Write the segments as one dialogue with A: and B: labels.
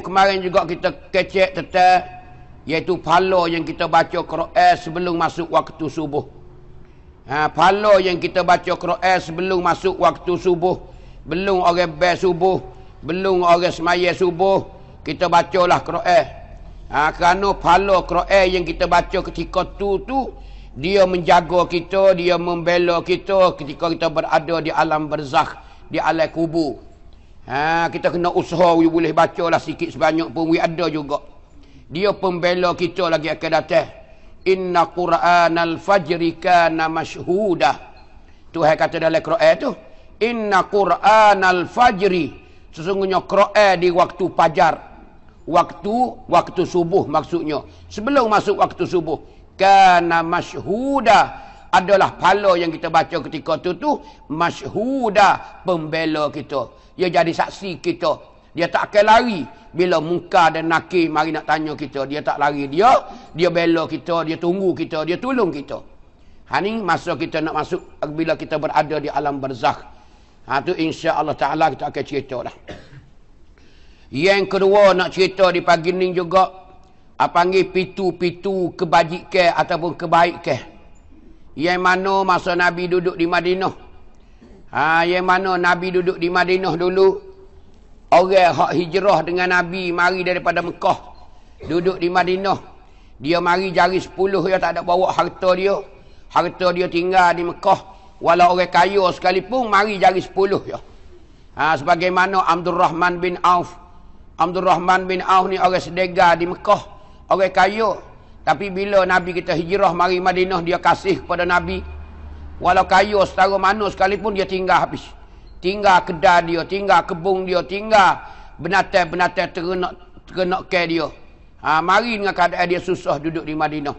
A: kemarin juga kita kecek tetap iaitu pahala yang kita baca Quran eh, sebelum masuk waktu subuh. Ha pahala yang kita baca Quran eh, sebelum masuk waktu subuh, belum orang ber subuh, belum orang sembahyang subuh, kita bacalah Quran. Eh, ha kerana pahala Quran yang kita baca ketika tu tu dia menjaga kita, dia membela kita ketika kita berada di alam berzakh, di alam kubur. Ha, kita kena usaha you boleh baca lah sikit sebanyak pun we ada juga. Dia pembela kita lagi akan datang. Inna Qur'an al-fajri kana mashhuda. Tuhan kata dalam Quran tu, Inna Qur'an al-fajri sesungguhnya Quran di waktu fajar. Waktu waktu subuh maksudnya. Sebelum masuk waktu subuh kana mashhuda adalah pala yang kita baca ketika itu tu masyhuda pembela kita dia jadi saksi kita dia tak akan lari bila muka dan nakir mari nak tanya kita dia tak lari dia dia bela kita dia tunggu kita dia tolong kita ha ni masa kita nak masuk bila kita berada di alam barzakh ha tu insya-Allah taala kita akan cerita ceritalah yang kedua nak cerita di pagi ni juga apa panggil pitu-pitu kebajikan ataupun kebaikan yang mana masa Nabi duduk di Madinah. Ha, yang mana Nabi duduk di Madinah dulu. Orang hak hijrah dengan Nabi mari daripada Mekah. Duduk di Madinah. Dia mari jari sepuluh yang tak ada bawa harta dia. Harta dia tinggal di Mekah. Walau orang kaya sekalipun mari jari sepuluh ya. Ha, sebagaimana Abdul Rahman bin Auf. Abdul Rahman bin Auf ni orang sedega di Mekah. Orang kaya. Tapi bila Nabi kita hijrah mari Madinah dia kasih kepada Nabi. Walau kaya setara mana sekalipun dia tinggal habis. Tinggal kedai dia, tinggal kebun dia, tinggal benatai-benatai terenak terenak ke dia. Ha, mari dengan keadaan dia susah duduk di Madinah.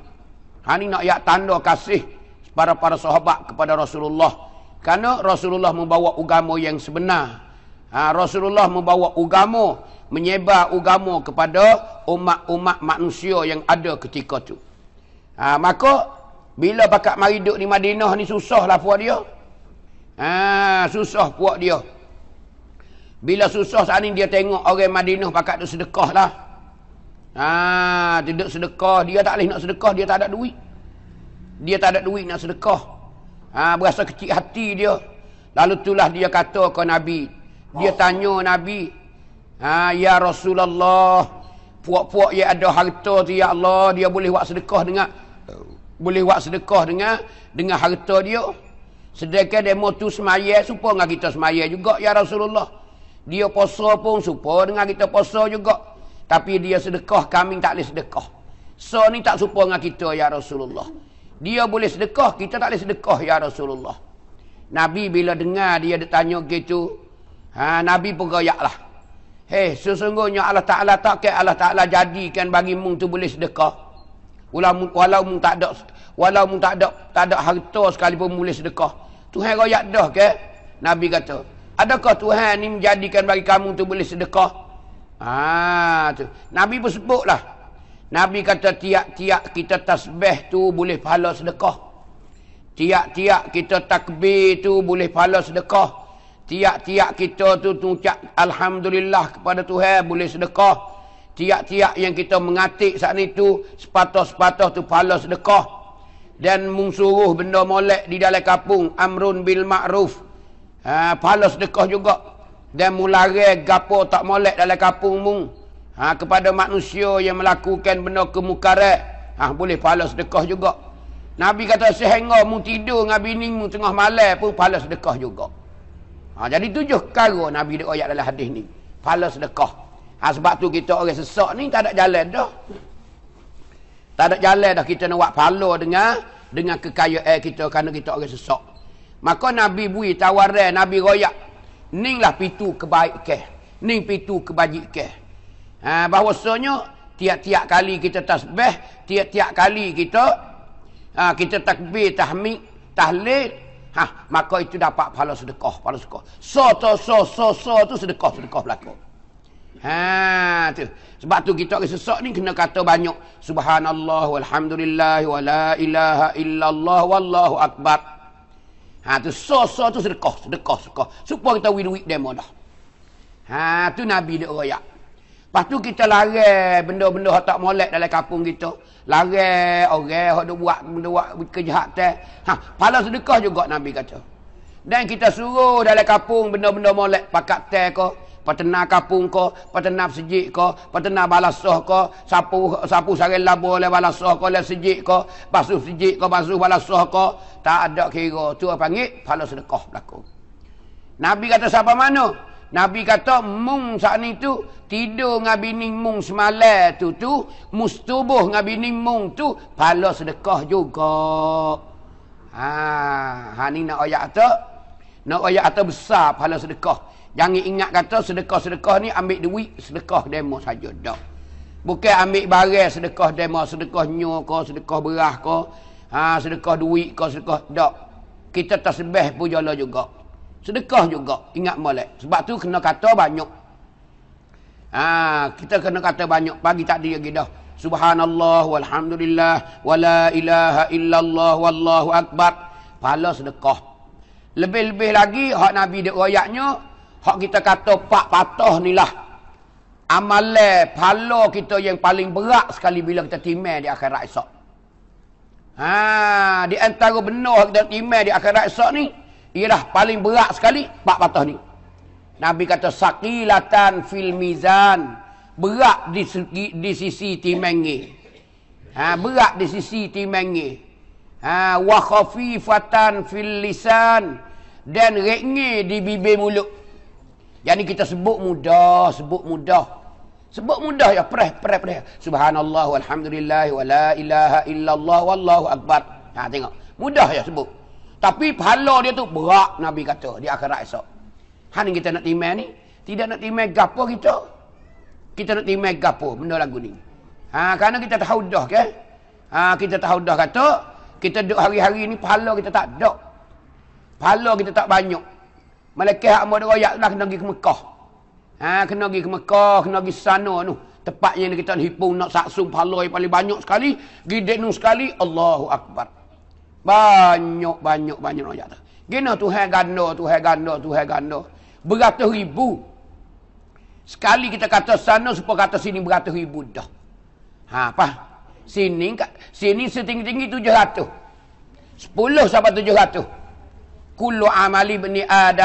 A: Ha, ini nak yak tanda kasih para para sahabat kepada Rasulullah. Karena Rasulullah membawa agama yang sebenar. Ha, Rasulullah membawa agama, menyebar agama kepada umat-umat manusia yang ada ketika itu. Ha, maka bila pakak mari duduk di Madinah ni susahlah puak dia. Ha, susah puak dia. Bila susah saat ni dia tengok orang Madinah pakak tu sedekah lah. Ha, tidak sedekah. Dia tak boleh nak sedekah. Dia tak ada duit. Dia tak ada duit nak sedekah. Ha, berasa kecil hati dia. Lalu itulah dia kata ke Nabi. Dia tanya Nabi, ha, Ya Rasulullah, puak-puak yang ada harta tu ya Allah, dia boleh buat sedekah dengan boleh buat sedekah dengan dengan harta dia. Sedekah demo tu semaya supaya dengan kita semaya juga ya Rasulullah. Dia puasa pun supaya dengan kita puasa juga. Tapi dia sedekah kami tak boleh sedekah. So ni tak supaya dengan kita ya Rasulullah. Dia boleh sedekah, kita tak boleh sedekah ya Rasulullah. Nabi bila dengar dia ditanya gitu, Ha, Nabi pun gayak lah. Hei, sesungguhnya Allah Ta'ala tak kira Allah Ta'ala jadikan bagi mu tu boleh sedekah. Walau, walau mu tak ada, walau mu tak ada, tak ada harta sekalipun boleh sedekah. Tuhan gayak dah ke? Nabi kata, adakah Tuhan ni menjadikan bagi kamu tu boleh sedekah? Ah, tu. Nabi pun sebutlah. Nabi kata tiap-tiap kita tasbih tu boleh pahala sedekah. Tiap-tiap kita takbir tu boleh pahala sedekah. Tiap-tiap kita tu tuncak Alhamdulillah kepada Tuhan boleh sedekah. Tiap-tiap yang kita mengatik saat itu, sepatah-sepatah tu pala sedekah. Dan mengsuruh benda molek di dalam kapung, Amrun bil Ma'ruf. Ha, pala sedekah juga. Dan mulare gapo tak molek dalam kapung mung. Ha, kepada manusia yang melakukan benda kemukarat, ha, boleh pala sedekah juga. Nabi kata, sehingga mu tidur dengan bini mu tengah malam pun pala sedekah juga. Ha, jadi tujuh karo Nabi dia ayat dalam hadis ni. Pala sedekah. Ha, sebab tu kita orang sesak ni tak ada jalan dah. Tak ada jalan dah kita nak buat pala dengan dengan kekayaan kita kerana kita orang sesak. Maka Nabi bui tawaran, Nabi royak. Ni lah pitu kebaikan. ning pintu kebajikan. Ha, Bahwasanya tiap-tiap kali kita tasbih, tiap-tiap kali kita ha, kita takbir, tahmik, tahlil, ha maka itu dapat pahala sedekah pahala sedekah so to so so so tu sedekah sedekah berlaku ha tu sebab tu kita ke sesak ni kena kata banyak subhanallah walhamdulillah wala ilaha illallah wallahu akbar ha tu so so tu sedekah sedekah sedekah supaya kita win-win demo dah ha tu nabi dia royak Lepas tu kita lari benda-benda yang tak molek dalam kampung kita. Lari orang yang dia buat, buat kejahatan. Ha, pala sedekah juga Nabi kata. Dan kita suruh dalam kampung benda-benda molek pakat teh kau. Pertena kapung kau, pertena sejik kau, balas balasoh kau, sapu sapu sarin labu oleh balasoh kau, oleh sejik kau, basuh sejik kau, basuh balasoh kau. Tak ada kira. Tu panggil, pala sedekah berlaku. Nabi kata siapa mana? Nabi kata mung saat ni tu tidur dengan bini mung semalam tu tu mustubuh dengan bini mung tu pala sedekah juga. Ha, ha ni nak ayat tu. Nak ayat atau besar pahala sedekah. Jangan ingat kata sedekah-sedekah ni ambil duit sedekah demo saja dak. Bukan ambil barang sedekah demo, sedekah nyu ko, sedekah berah ko, ha sedekah duit ko, sedekah dak. Kita tasbih pujalah juga. Sedekah juga. Ingat molek. Sebab tu kena kata banyak. Ha, kita kena kata banyak. Pagi tadi lagi dah. Subhanallah walhamdulillah wala ilaha illallah wallahu akbar. Pahala sedekah. Lebih-lebih lagi hak Nabi dia royaknya, hak kita kata pak patah ni lah. amale pahala kita yang paling berat sekali bila kita timai di akhirat esok. Ha, di antara benar kita timai di akhirat esok ni, ialah paling berat sekali empat patah ni. Nabi kata Sakilatan, fil mizan, berat di segi, di sisi timengi. Ha berat di sisi timengi. Ha wa khafifatan fil lisan dan ringan di bibir mulut. Yang ni kita sebut mudah, sebut mudah. Sebut mudah ya, perah, perah, perah. Subhanallah, walhamdulillah, wa la ilaha illallah, wallahu akbar. Ha, tengok. Mudah ya sebut. Tapi pahala dia tu berak Nabi kata di akhirat esok. Han kita nak timai ni, tidak nak timai gapo kita. Kita nak timai gapo benda lagu ni. Ha kerana kita tahu dah ke? Ha kita tahu dah kata kita duduk hari-hari ni pahala kita tak ada. Pahala kita tak banyak. Malaikat hak mau royak nak lah, kena pergi ke Mekah. Ha kena pergi ke Mekah, kena pergi sana tu. Tempat kita nak hipung nak saksung pahala yang paling banyak sekali, gede nu sekali, Allahu Akbar. Banyak, banyak, banyak rakyat tu. Gini Tuhan ganda, Tuhan ganda, Tuhan ganda. Beratus ribu. Sekali kita kata sana, supaya kata sini beratus ribu dah. Ha, apa? Sini, sini setinggi-tinggi tujuh ratus. Sepuluh sampai tujuh ratus. Kulu amali bani ada.